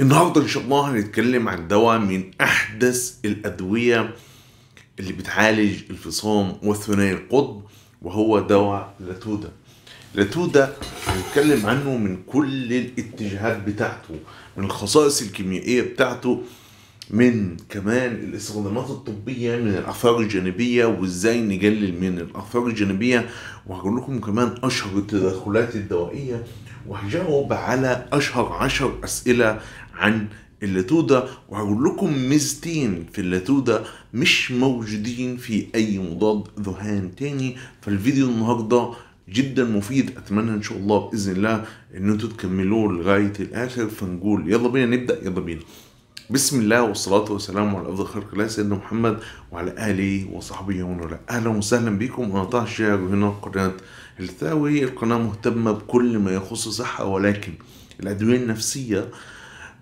النهارده ان شاء الله هنتكلم عن دواء من احدث الادويه اللي بتعالج الفصام والثنائي القطب وهو دواء لاتودا لاتودا هنتكلم عنه من كل الاتجاهات بتاعته من الخصائص الكيميائيه بتاعته من كمان الاستخدامات الطبية من الآثار الجانبية وإزاي نقلل من الآثار الجانبية وهقول لكم كمان أشهر التدخلات الدوائية وهجاوب على أشهر عشر أسئلة عن اللاتودة وهقول لكم ميزتين في اللاتودة مش موجودين في أي مضاد ذهان تاني فالفيديو النهاردة جدا مفيد اتمنى ان شاء الله باذن الله ان انتوا تكملوه لغايه الاخر فنقول يلا بينا نبدا يلا بينا بسم الله والصلاة والسلام على أفضل خلق الله سيدنا محمد وعلى آله وصحبه ومن والاه أهلا وسهلا بكم أنا طه الشاعر هنا قناة الثاوي القناة مهتمة بكل ما يخص الصحة ولكن الأدوية النفسية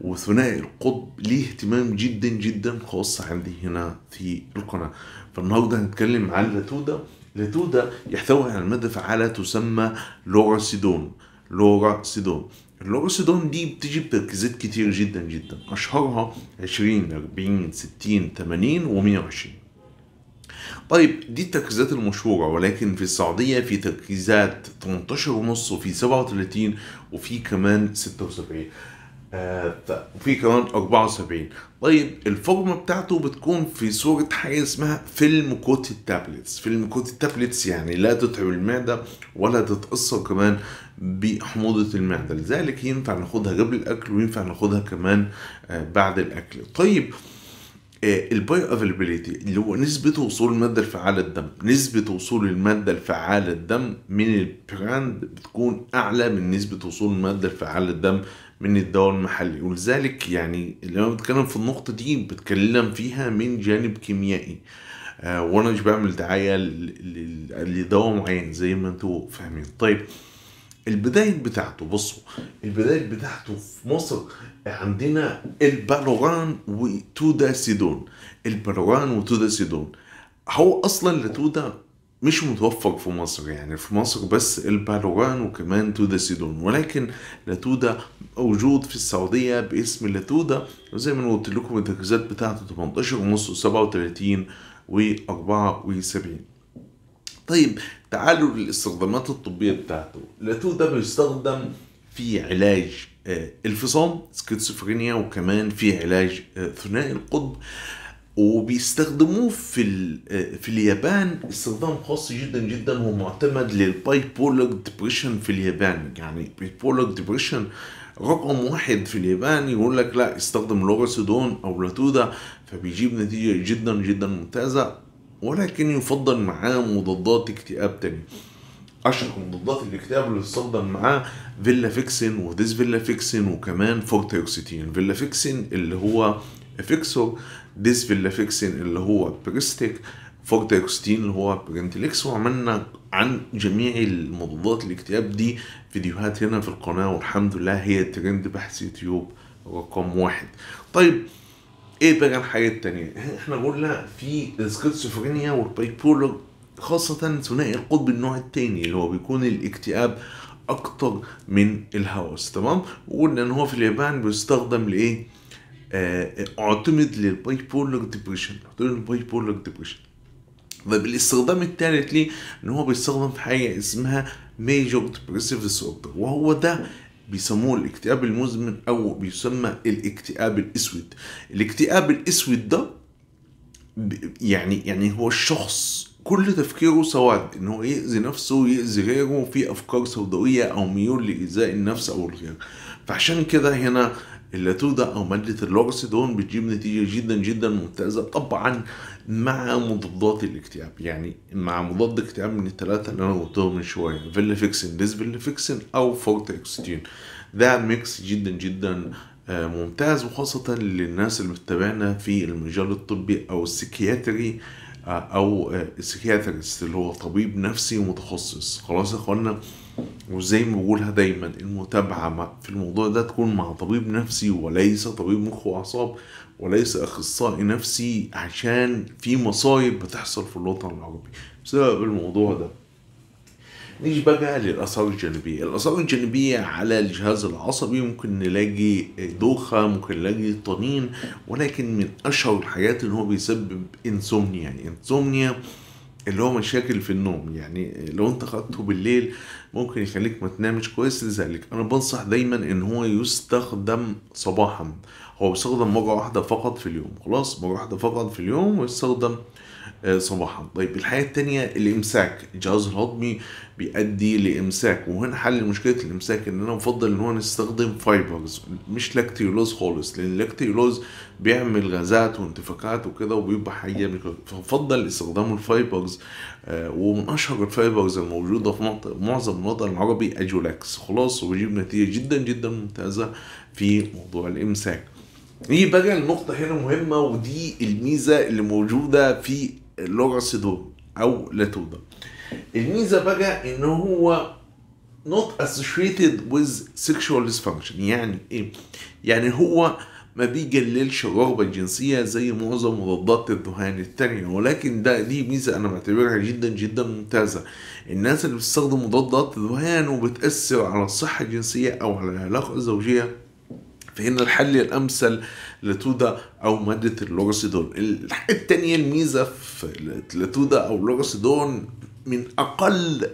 وثنائي القطب ليه اهتمام جدا جدا خاص عندي هنا في القناة فالنهاردة هنتكلم عن لاتودا لاتودا يحتوي على مادة فعالة تسمى لوراسيدون لورا سيدون لورا سيدون دي بتيجي بتركيزات كتير جدا جدا أشهرها 20 40 60 80 و 120 طيب دي التركيزات المشهورة ولكن في السعودية في تركيزات 18 ونص وفي 37 وفي كمان 76 وفي كمان 74 طيب الفورمه بتاعته بتكون في صوره حاجه اسمها فيلم كوت التابلتس فيلم كوت التابلتس يعني لا تتعب المعده ولا تتاثر كمان بحموضه المعده لذلك ينفع ناخدها قبل الاكل وينفع ناخدها كمان آه، بعد الاكل طيب آه، البايو افيلابيليتي اللي هو نسبة وصول المادة الفعالة للدم نسبة وصول المادة الفعالة للدم من البراند بتكون أعلى من نسبة وصول المادة الفعالة للدم من الدواء المحلي ولذلك يعني لما بتكلم في النقطة دي بتكلم فيها من جانب كيميائي آه، وانا مش بعمل دعاية لدواء معين زي ما انتوا فاهمين طيب البداية بتاعته بصوا البداية بتاعته في مصر عندنا البالوران وتودا سيدون البالوران وتودا سيدون هو اصلا لتودا مش متوفر في مصر يعني في مصر بس البالوران وكمان تودا سيدون ولكن لاتودا موجود في السعودية باسم لاتودا وزي ما قلت لكم التركيزات بتاعته 18 ونص و37 و74 طيب تعالوا للاستخدامات الطبية بتاعته لاتو ده بيستخدم في علاج آه، الفصام سكيتسوفرينيا وكمان في علاج آه، ثنائي القطب وبيستخدموه في آه، في اليابان استخدام خاص جدا جدا ومعتمد للباي بولر ديبريشن في اليابان يعني باي بولر ديبريشن رقم واحد في اليابان يقول لك لا استخدم لوراسيدون او لاتودا فبيجيب نتيجه جدا جدا ممتازه ولكن يفضل معاه مضادات اكتئاب تانية اشهر مضادات الاكتئاب اللي بتستخدم معاه فيلا فيكسين وديز فيلا فيكسين وكمان فورتيوكسيتين فيلا فيكسين اللي هو افيكسور ديز فيلا فيكسين اللي هو بريستيك فورتيوكسيتين اللي هو برنتليكس وعملنا عن جميع المضادات الاكتئاب دي فيديوهات هنا في القناه والحمد لله هي ترند بحث يوتيوب رقم واحد طيب ايه بقى الحاجات التانية؟ احنا قلنا في السكيزوفرينيا والبايبولر خاصة ثنائي القطب النوع التاني اللي هو بيكون الاكتئاب اكتر من الهوس تمام؟ وقلنا ان هو في اليابان بيستخدم لايه؟ آه اعتمد للباي بولر ديبريشن اعتمد للباي بولر ديبريشن طيب الاستخدام الثالث ليه ان هو بيستخدم في حاجه اسمها ميجور ديبريسيف ديسوردر وهو ده بيسموه الاكتئاب المزمن او بيسمى الاكتئاب الاسود الاكتئاب الاسود ده يعني يعني هو الشخص كل تفكيره سواد ان هو يأذي نفسه ويأذي غيره في افكار سوداوية او ميول لإيذاء النفس او الغير فعشان كده هنا اللاتودا او ماده اللوكسيدون بتجيب نتيجه جدا جدا ممتازه طبعا مع مضادات الاكتئاب يعني مع مضاد اكتئاب من الثلاثه اللي انا قلتهم من شويه فيليفيكسين ديسفيليفيكسين او فورتكستين ده ميكس جدا جدا آه، ممتاز وخاصة للناس اللي بتتابعنا في المجال الطبي أو السكياتري آه، أو آه، السكياتريست اللي هو طبيب نفسي متخصص خلاص يا إخوانا وزي ما بقولها دايما المتابعة في الموضوع ده تكون مع طبيب نفسي وليس طبيب مخ وأعصاب وليس أخصائي نفسي عشان في مصايب بتحصل في الوطن العربي بسبب الموضوع ده نيجي بقى للآثار الجانبية الآثار الجانبية على الجهاز العصبي ممكن نلاقي دوخة ممكن نلاقي طنين ولكن من أشهر الحاجات إن هو بيسبب إنسومنيا يعني إنسومنيا اللي هو مشاكل في النوم يعني لو انت خدته بالليل ممكن يخليك ما تنامش كويس لذلك انا بنصح دايما ان هو يستخدم صباحا هو بيستخدم مرة واحدة فقط في اليوم خلاص مرة واحدة فقط في اليوم ويستخدم آه، صباحا طيب الحاجة الثانيه الإمساك الجهاز الهضمي بيؤدي لإمساك وهنا حل مشكلة الإمساك إن أنا بفضل إن هو نستخدم فايبرز مش لاكتيولوز خالص لأن اللاكتيولوز بيعمل غازات وانتفاخات وكده وبيبقى حاجه فبفضل استخدام الفايبرز آه، ومن أشهر الفايبرز الموجودة في معظم الوطن العربي أجولاكس خلاص وبيجيب نتيجة جدا جدا ممتازة في موضوع الإمساك. نيجي بقى النقطة هنا مهمة ودي الميزة اللي موجودة في اللغه صدوم او لاتودا الميزه بقى ان هو not associated with sexual dysfunction يعني ايه يعني هو ما بيجللش الرغبة الجنسية زي معظم مضادات الذهان التانية ولكن ده دي ميزة أنا بعتبرها جدا جدا ممتازة الناس اللي بتستخدم مضادات الذهان وبتأثر على الصحة الجنسية أو على العلاقة الزوجية فهنا الحل الامثل لتودا او ماده الحاجه الثانيه الميزه في لتودا او اللوغاسيدون من اقل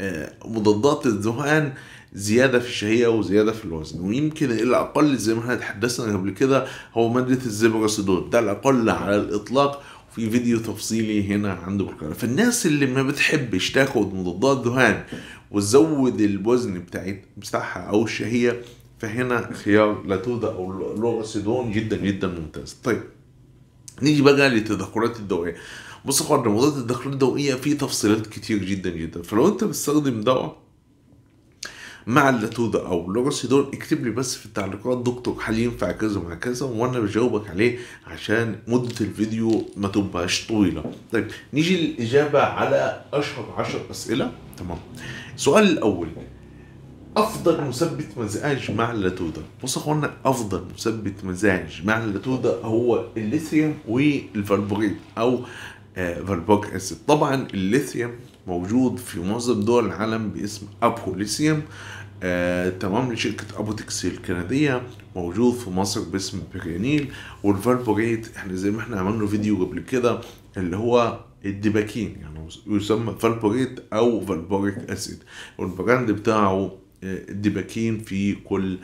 آه، مضادات الذهان زيادة في الشهية وزيادة في الوزن ويمكن إلى الاقل زي ما احنا تحدثنا قبل كده هو مادة الزيبراسيدون ده الأقل على الإطلاق في فيديو تفصيلي هنا عنده بالقناة فالناس اللي ما بتحبش تاخد مضادات ذهان وتزود الوزن بتاعت بتاعها أو الشهية فهنا خيار لاتودا او لوغاسيدون جدا جدا ممتاز طيب نيجي بقى للتدخلات الدوائيه بص يا اخوانا موضوع الضوئيه الدوائيه فيه تفصيلات كتير جدا جدا فلو انت بتستخدم دواء مع اللاتودا او لوغاسيدون اكتب لي بس في التعليقات دكتور هل ينفع كذا مع كذا وانا بجاوبك عليه عشان مده الفيديو ما تبقاش طويله طيب نيجي للاجابه على اشهر 10 اسئله تمام السؤال الاول افضل مثبت مزاج مع اللاتودا بص يا اخوانا افضل مثبت مزاج مع اللاتودا هو الليثيوم والفالبوريت او آه، فالبوك اسيد طبعا الليثيوم موجود في معظم دول العالم باسم ابو ليثيوم آه، تمام لشركة أبوتكس الكندية موجود في مصر باسم بيرينيل والفالبوريت احنا زي ما احنا عملنا فيديو قبل كده اللي هو الدباكين يعني يسمى فالبوريت أو فالبوريك أسيد والبراند بتاعه الدباكين في كل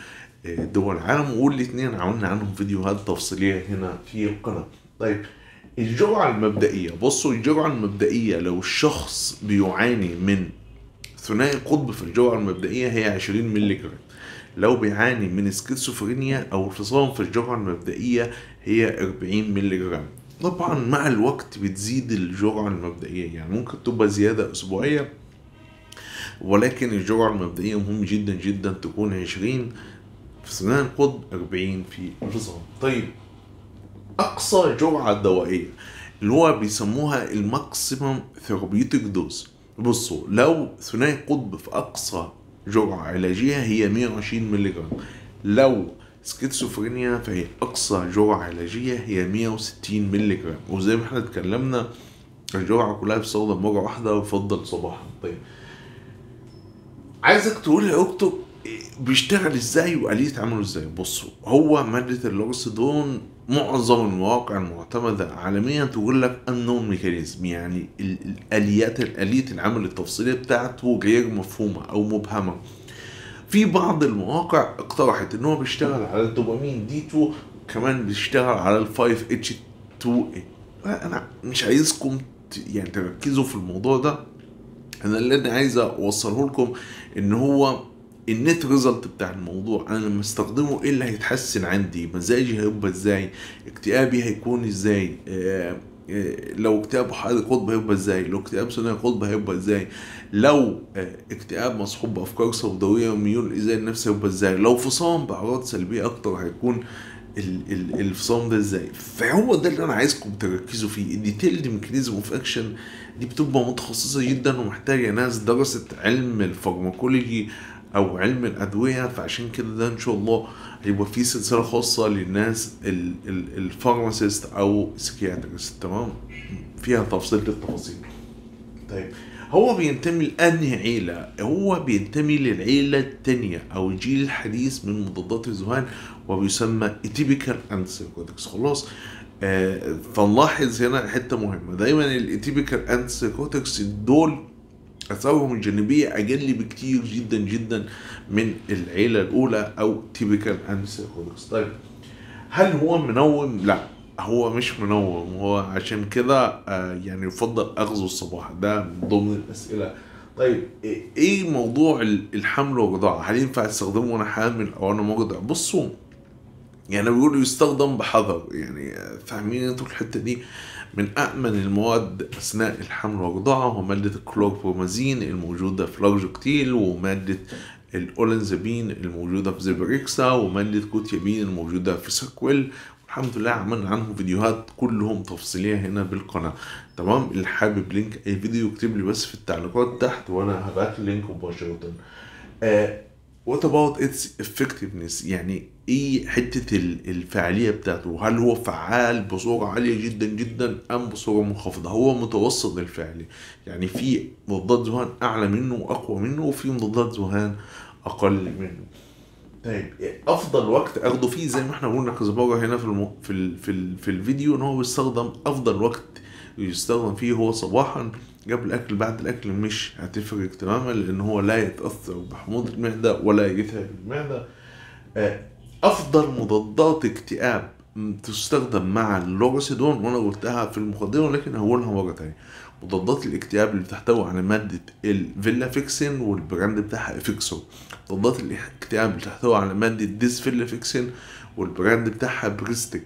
آه، دول العالم والاثنين عملنا عنهم فيديوهات تفصيليه هنا في القناه طيب الجرعه المبدئيه بصوا الجرعه المبدئيه لو الشخص بيعاني من ثنائي القطب في الجرعه المبدئيه هي 20 مللي جرام لو بيعاني من سكيزوفرينيا او انفصام في الجرعه المبدئيه هي 40 مللي جرام طبعا مع الوقت بتزيد الجرعه المبدئيه يعني ممكن تبقى زياده اسبوعيه ولكن الجرعة المبدئية مهم جدا جدا تكون عشرين في سنان القطب أربعين في الجزر طيب أقصى جرعة دوائية اللي هو بيسموها الماكسيمم ثيرابيوتيك دوز بصوا لو ثنائي القطب في أقصى جرعة علاجية هي 120 ملي جرام لو سكيتسوفرينيا فهي أقصى جرعة علاجية هي 160 ملي جرام وزي ما احنا اتكلمنا الجرعة كلها بتستخدم مرة واحدة وفضل صباحا طيب عايزك تقول لي اكتب بيشتغل ازاي واليه عمله ازاي بصوا هو ماده اللوكسيدون معظم المواقع المعتمده عالميا تقول لك النون ميكانيزم يعني الاليات اليه العمل التفصيليه بتاعته غير مفهومه او مبهمه في بعض المواقع اقترحت ان هو بيشتغل على الدوبامين دي 2 كمان بيشتغل على ال 5 اتش 2 انا مش عايزكم يعني تركزوا في الموضوع ده انا اللي انا عايز اوصله لكم ان هو النت ريزلت بتاع الموضوع انا لما استخدمه ايه اللي هيتحسن عندي مزاجي هيبقى ازاي اكتئابي هيكون ازاي آه، آه، لو اكتئاب حاد قطب هيبقى ازاي لو اكتئاب ثنائي قطب هيبقى ازاي لو آه، اكتئاب مصحوب بافكار سوداويه وميول ازاي النفس هيبقى ازاي لو فصام باعراض سلبيه اكتر هيكون الفصام ده ازاي فهو ده اللي انا عايزكم تركزوا فيه الديتيلد ميكانيزم اوف اكشن دي بتبقى متخصصه جدا ومحتاجه ناس درست علم الفارماكولوجي او علم الادويه فعشان كده ده ان شاء الله هيبقى في سلسله خاصه للناس الفارماسيست او سكياترست تمام فيها تفصيل للتفاصيل طيب هو بينتمي لأنهي عيلة هو بينتمي للعيلة التانية أو الجيل الحديث من مضادات الذهان وبيسمى اتيبيكال انسيكوتكس خلاص آه فنلاحظ هنا حتة مهمة دايما الاتيبيكال انسيكوتكس دول أثارهم الجانبية أجل بكتير جدا جدا من العيلة الأولى أو تيبيكال انسيكوتكس طيب هل هو منوم؟ لا هو مش منوم هو عشان كده آه، يعني يفضل اخذه الصباح ده من ضمن الاسئله طيب ايه, إيه موضوع الحمل والرضاعه هل ينفع استخدمه وانا حامل او انا مرضع بصوا يعني بيقولوا يستخدم بحذر يعني آه، فاهمين انتوا الحته دي من أأمن المواد أثناء الحمل والرضاعة هو مادة الكلوربرومازين الموجودة في لارجوكتيل ومادة الأولنزابين الموجودة في زيبريكسا ومادة كوتيابين الموجودة في ساكويل الحمد لله عملنا عنهم فيديوهات كلهم تفصيليه هنا بالقناه تمام اللي حابب لينك اي فيديو يكتب لي بس في التعليقات تحت وانا هبعت لينك مباشره آه وات اباوت اتس effectiveness يعني ايه حته الفعاليه بتاعته هل هو فعال بصوره عاليه جدا جدا ام بصوره منخفضه هو متوسط الفعاليه يعني في مضادات ذهان اعلى منه واقوى منه وفي مضادات ذهان اقل منه طيب افضل وقت اخده فيه زي ما احنا قلنا كذا هنا في المو... في ال... في, ال... في الفيديو ان هو بيستخدم افضل وقت يستخدم فيه هو صباحا قبل الاكل بعد الاكل مش هتفرق تماما لان هو لا يتاثر بحموضه المعده ولا يتعب المعده آه، افضل مضادات اكتئاب تستخدم مع اللوراسيدون وانا قلتها في المقدمه ولكن هقولها مره تانية مضادات الاكتئاب اللي بتحتوي على مادة الفيلافيكسين والبراند بتاعها افيكسو مضادات الاكتئاب اللي بتحتوي على مادة ديسفيلافيكسين والبراند بتاعها بريستيك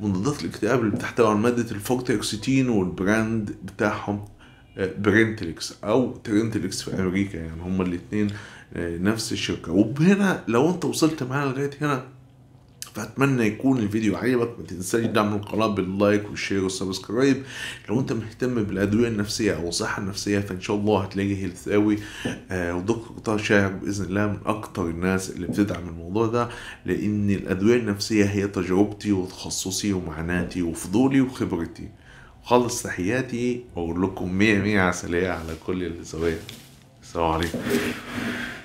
مضادات الاكتئاب اللي بتحتوي على مادة الفورتيكسيتين والبراند بتاعهم آه، برينتليكس او ترينتليكس في امريكا يعني هما الاتنين آه، نفس الشركة وهنا لو انت وصلت معانا لغاية هنا فاتمنى يكون الفيديو عجبك ما تنساش دعم القناه باللايك والشير والسبسكرايب لو انت مهتم بالادويه النفسيه او الصحه النفسيه فان شاء الله هتلاقي هيلث قوي آه ودكتور طه شاعر باذن الله من اكتر الناس اللي بتدعم الموضوع ده لان الادويه النفسيه هي تجربتي وتخصصي ومعاناتي وفضولي وخبرتي خلص تحياتي واقول لكم مية مية عسليه على كل اللي سويته السلام عليكم